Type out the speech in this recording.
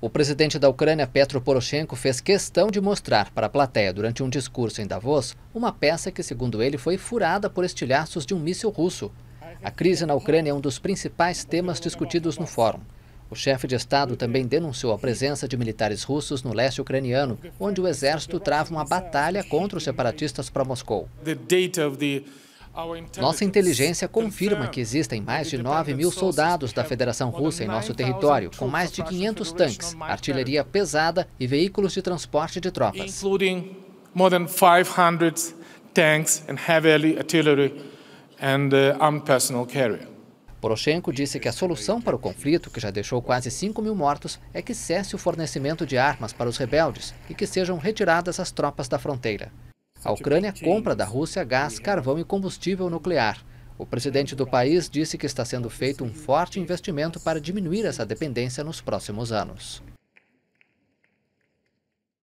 O presidente da Ucrânia, Petro Poroshenko, fez questão de mostrar para a plateia durante um discurso em Davos uma peça que, segundo ele, foi furada por estilhaços de um míssil russo. A crise na Ucrânia é um dos principais temas discutidos no fórum. O chefe de Estado também denunciou a presença de militares russos no leste ucraniano, onde o exército trava uma batalha contra os separatistas para Moscou. Nossa inteligência confirma que existem mais de 9 mil soldados da Federação Russa em nosso território, com mais de 500 tanques, artilharia pesada e veículos de transporte de tropas. Uh, Poroshenko disse que a solução para o conflito, que já deixou quase 5 mil mortos, é que cesse o fornecimento de armas para os rebeldes e que sejam retiradas as tropas da fronteira. A Ucrânia compra da Rússia gás, carvão e combustível nuclear. O presidente do país disse que está sendo feito um forte investimento para diminuir essa dependência nos próximos anos.